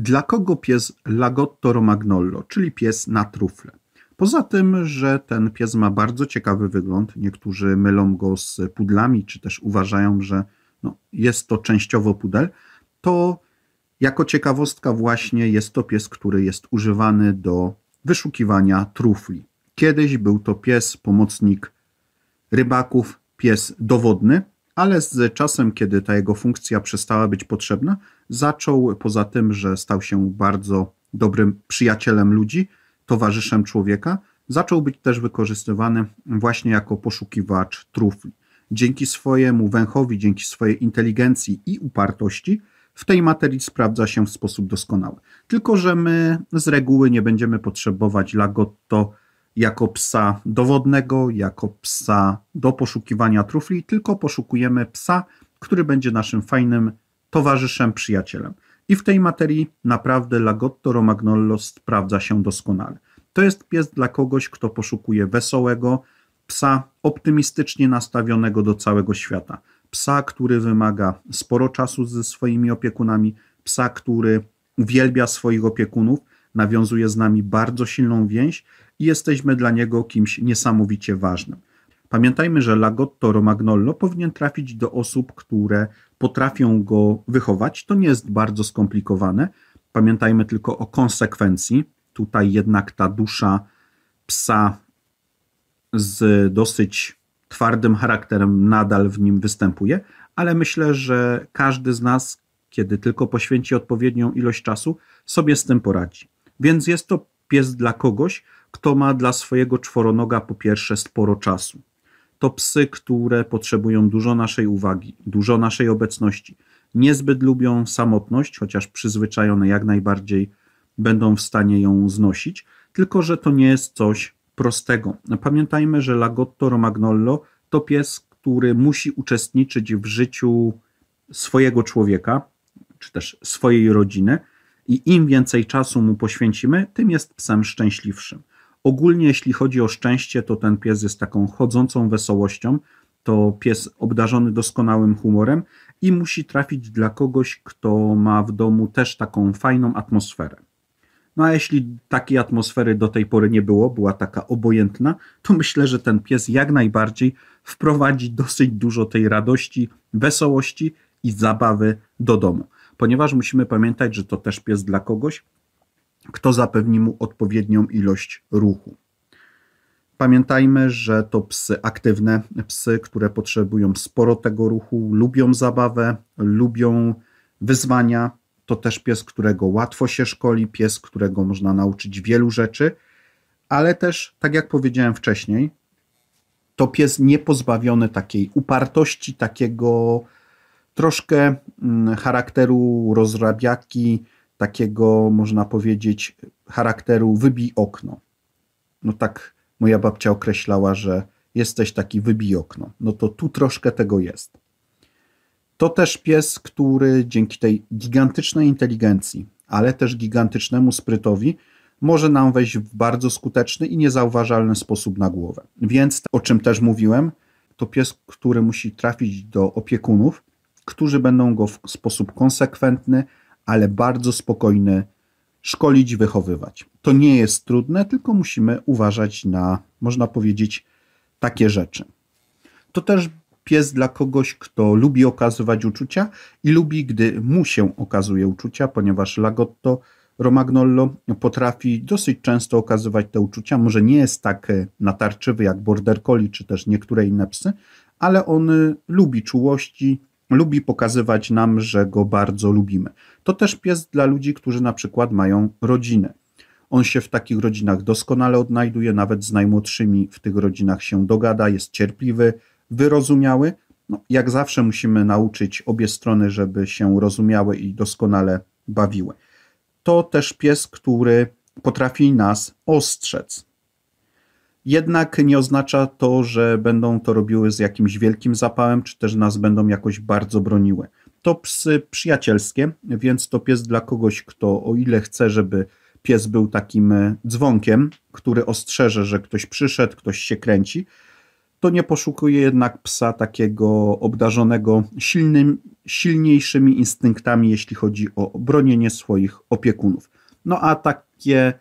Dla kogo pies Lagotto Romagnolo, czyli pies na trufle? Poza tym, że ten pies ma bardzo ciekawy wygląd, niektórzy mylą go z pudlami, czy też uważają, że no, jest to częściowo pudel, to jako ciekawostka właśnie jest to pies, który jest używany do wyszukiwania trufli. Kiedyś był to pies pomocnik rybaków, pies dowodny, ale z czasem, kiedy ta jego funkcja przestała być potrzebna, Zaczął poza tym, że stał się bardzo dobrym przyjacielem ludzi, towarzyszem człowieka, zaczął być też wykorzystywany właśnie jako poszukiwacz trufli. Dzięki swojemu węchowi, dzięki swojej inteligencji i upartości, w tej materii sprawdza się w sposób doskonały. Tylko, że my z reguły nie będziemy potrzebować Lagotto jako psa dowodnego, jako psa do poszukiwania trufli, tylko poszukujemy psa, który będzie naszym fajnym towarzyszem, przyjacielem. I w tej materii naprawdę Lagotto Romagnolo sprawdza się doskonale. To jest pies dla kogoś, kto poszukuje wesołego, psa optymistycznie nastawionego do całego świata, psa, który wymaga sporo czasu ze swoimi opiekunami, psa, który uwielbia swoich opiekunów, nawiązuje z nami bardzo silną więź i jesteśmy dla niego kimś niesamowicie ważnym. Pamiętajmy, że Lagotto Romagnolo powinien trafić do osób, które potrafią go wychować. To nie jest bardzo skomplikowane. Pamiętajmy tylko o konsekwencji. Tutaj jednak ta dusza psa z dosyć twardym charakterem nadal w nim występuje, ale myślę, że każdy z nas, kiedy tylko poświęci odpowiednią ilość czasu, sobie z tym poradzi. Więc jest to pies dla kogoś, kto ma dla swojego czworonoga po pierwsze sporo czasu to psy, które potrzebują dużo naszej uwagi, dużo naszej obecności. Niezbyt lubią samotność, chociaż przyzwyczajone jak najbardziej będą w stanie ją znosić, tylko że to nie jest coś prostego. Pamiętajmy, że Lagotto Romagnolo to pies, który musi uczestniczyć w życiu swojego człowieka, czy też swojej rodziny, i im więcej czasu mu poświęcimy, tym jest psem szczęśliwszym. Ogólnie jeśli chodzi o szczęście, to ten pies jest taką chodzącą wesołością. To pies obdarzony doskonałym humorem i musi trafić dla kogoś, kto ma w domu też taką fajną atmosferę. No a jeśli takiej atmosfery do tej pory nie było, była taka obojętna, to myślę, że ten pies jak najbardziej wprowadzi dosyć dużo tej radości, wesołości i zabawy do domu. Ponieważ musimy pamiętać, że to też pies dla kogoś, kto zapewni mu odpowiednią ilość ruchu. Pamiętajmy, że to psy aktywne, psy, które potrzebują sporo tego ruchu, lubią zabawę, lubią wyzwania. To też pies, którego łatwo się szkoli, pies, którego można nauczyć wielu rzeczy, ale też, tak jak powiedziałem wcześniej, to pies niepozbawiony takiej upartości, takiego troszkę mm, charakteru rozrabiaki, takiego, można powiedzieć, charakteru wybij okno. No tak moja babcia określała, że jesteś taki wybij okno. No to tu troszkę tego jest. To też pies, który dzięki tej gigantycznej inteligencji, ale też gigantycznemu sprytowi, może nam wejść w bardzo skuteczny i niezauważalny sposób na głowę. Więc, o czym też mówiłem, to pies, który musi trafić do opiekunów, którzy będą go w sposób konsekwentny, ale bardzo spokojny, szkolić, wychowywać. To nie jest trudne, tylko musimy uważać na, można powiedzieć, takie rzeczy. To też pies dla kogoś, kto lubi okazywać uczucia i lubi, gdy mu się okazuje uczucia, ponieważ Lagotto Romagnolo potrafi dosyć często okazywać te uczucia. Może nie jest tak e, natarczywy jak Border Collie czy też niektóre inne psy, ale on e, lubi czułości, lubi pokazywać nam, że go bardzo lubimy. To też pies dla ludzi, którzy na przykład mają rodzinę. On się w takich rodzinach doskonale odnajduje, nawet z najmłodszymi w tych rodzinach się dogada, jest cierpliwy, wyrozumiały. No, jak zawsze musimy nauczyć obie strony, żeby się rozumiały i doskonale bawiły. To też pies, który potrafi nas ostrzec. Jednak nie oznacza to, że będą to robiły z jakimś wielkim zapałem, czy też nas będą jakoś bardzo broniły. To psy przyjacielskie, więc to pies dla kogoś, kto o ile chce, żeby pies był takim e, dzwonkiem, który ostrzeże, że ktoś przyszedł, ktoś się kręci, to nie poszukuje jednak psa takiego obdarzonego silnym, silniejszymi instynktami, jeśli chodzi o bronienie swoich opiekunów. No a takie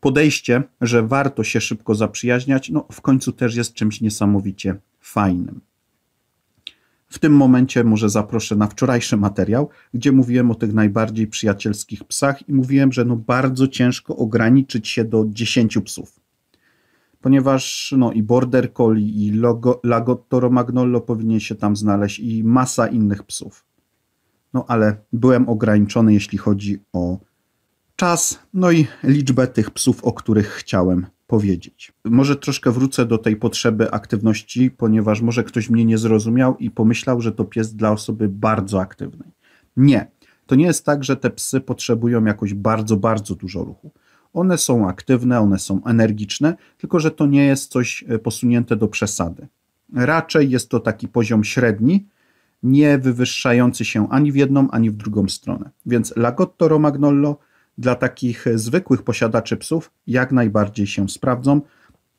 podejście, że warto się szybko zaprzyjaźniać, no w końcu też jest czymś niesamowicie fajnym. W tym momencie może zaproszę na wczorajszy materiał, gdzie mówiłem o tych najbardziej przyjacielskich psach i mówiłem, że no bardzo ciężko ograniczyć się do 10 psów. Ponieważ no i Border Collie, i logo, Lagottoro Magnollo powinien się tam znaleźć i masa innych psów. No ale byłem ograniczony, jeśli chodzi o czas, no i liczbę tych psów, o których chciałem powiedzieć. Może troszkę wrócę do tej potrzeby aktywności, ponieważ może ktoś mnie nie zrozumiał i pomyślał, że to pies dla osoby bardzo aktywnej. Nie. To nie jest tak, że te psy potrzebują jakoś bardzo, bardzo dużo ruchu. One są aktywne, one są energiczne, tylko że to nie jest coś e, posunięte do przesady. Raczej jest to taki poziom średni, nie wywyższający się ani w jedną, ani w drugą stronę. Więc Lagotto Romagnolo dla takich zwykłych posiadaczy psów jak najbardziej się sprawdzą,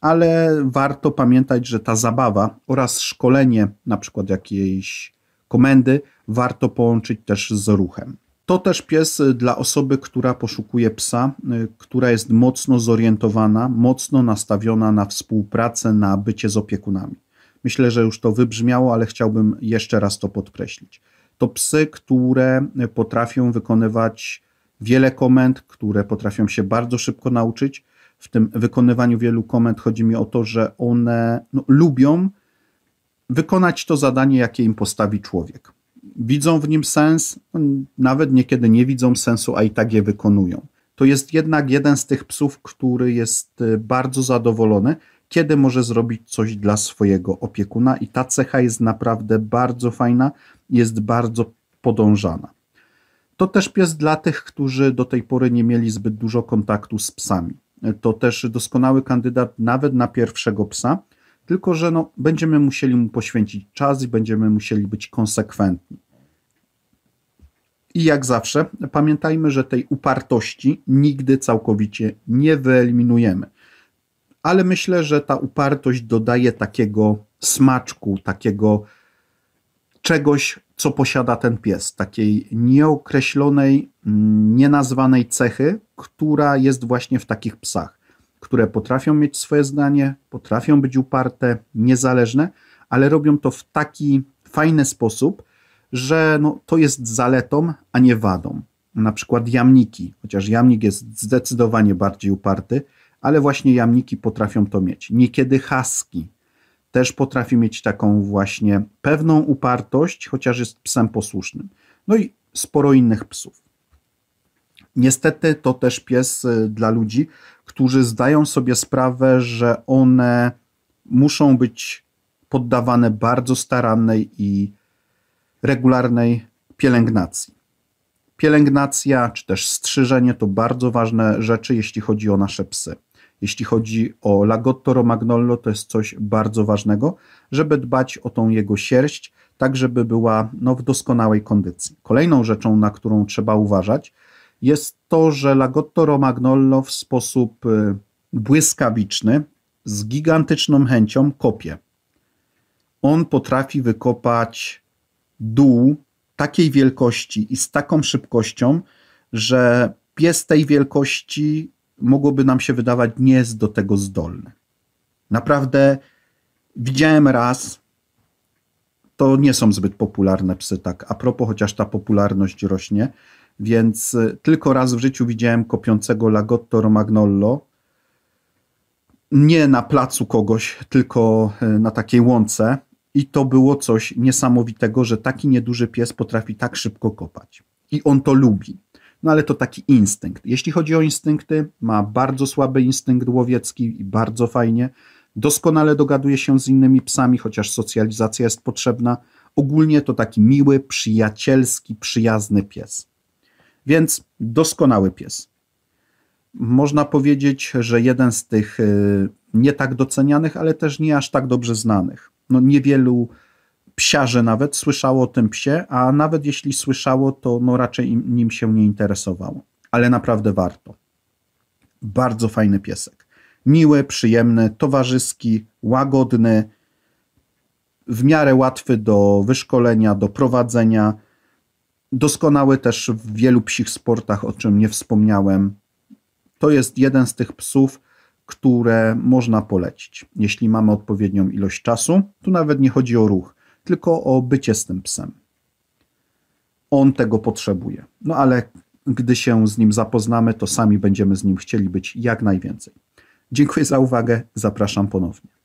ale warto pamiętać, że ta zabawa oraz szkolenie na przykład jakiejś komendy warto połączyć też z ruchem. To też pies dla osoby, która poszukuje psa, która jest mocno zorientowana, mocno nastawiona na współpracę, na bycie z opiekunami. Myślę, że już to wybrzmiało, ale chciałbym jeszcze raz to podkreślić. To psy, które potrafią wykonywać wiele komend, które potrafią się bardzo szybko nauczyć. W tym wykonywaniu wielu komend chodzi mi o to, że one no, lubią wykonać to zadanie, jakie im postawi człowiek. Widzą w nim sens, no, nawet niekiedy nie widzą sensu, a i tak je wykonują. To jest jednak jeden z tych psów, który jest y, bardzo zadowolony, kiedy może zrobić coś dla swojego opiekuna, i ta cecha jest naprawdę bardzo fajna, jest bardzo podążana. To też pies dla tych, którzy do tej pory nie mieli zbyt dużo kontaktu z psami. To też doskonały kandydat nawet na pierwszego psa, tylko że no, będziemy musieli mu poświęcić czas i będziemy musieli być konsekwentni. I jak zawsze, pamiętajmy, że tej upartości nigdy całkowicie nie wyeliminujemy. Ale myślę, że ta upartość dodaje takiego smaczku, takiego czegoś, co posiada ten pies, takiej nieokreślonej, mm, nienazwanej cechy, która jest właśnie w takich psach, które potrafią mieć swoje zdanie, potrafią być uparte, niezależne, ale robią to w taki fajny sposób, że no, to jest zaletą, a nie wadą. Na przykład jamniki, chociaż jamnik jest zdecydowanie bardziej uparty, ale właśnie jamniki potrafią to mieć. Niekiedy haski też potrafi mieć taką właśnie pewną upartość, chociaż jest psem posłusznym. No i sporo innych psów. Niestety to też pies y, dla ludzi, którzy zdają sobie sprawę, że one muszą być poddawane bardzo starannej i regularnej pielęgnacji. Pielęgnacja czy też strzyżenie to bardzo ważne rzeczy, jeśli chodzi o nasze psy jeśli chodzi o Lagotto Romagnolo, to jest coś bardzo ważnego, żeby dbać o tą jego sierść, tak żeby była no, w doskonałej kondycji. Kolejną rzeczą, na którą trzeba uważać, jest to, że Lagotto Romagnolo w sposób y, błyskawiczny, z gigantyczną chęcią kopie. On potrafi wykopać dół takiej wielkości i z taką szybkością, że pies tej wielkości mogłoby nam się wydawać, nie jest do tego zdolny. Naprawdę widziałem raz, to nie są zbyt popularne psy, tak a propos, chociaż ta popularność rośnie, więc y, tylko raz w życiu widziałem kopiącego Lagotto Romagnolo. nie na placu kogoś, tylko y, na takiej łące i to było coś niesamowitego, że taki nieduży pies potrafi tak szybko kopać. I on to lubi. No ale to taki instynkt. Jeśli chodzi o instynkty, ma bardzo słaby instynkt łowiecki i bardzo fajnie. Doskonale dogaduje się z innymi psami, chociaż socjalizacja jest potrzebna. Ogólnie to taki miły, przyjacielski, przyjazny pies. Więc doskonały pies. Można powiedzieć, że jeden z tych y, nie tak docenianych, ale też nie aż tak dobrze znanych. No niewielu psiarze nawet słyszało o tym psie, a nawet jeśli słyszało, to no raczej nim się nie interesowało. Ale naprawdę warto. Bardzo fajny piesek. Miły, przyjemny, towarzyski, łagodny, w miarę łatwy do wyszkolenia, do prowadzenia. Doskonały też w wielu psich sportach, o czym nie wspomniałem. To jest jeden z tych psów, które można polecić, jeśli mamy odpowiednią ilość czasu. Tu nawet nie chodzi o ruch tylko o bycie z tym psem. On tego potrzebuje. No ale gdy się z nim zapoznamy, to sami będziemy z nim chcieli być jak najwięcej. Dziękuję za uwagę, zapraszam ponownie.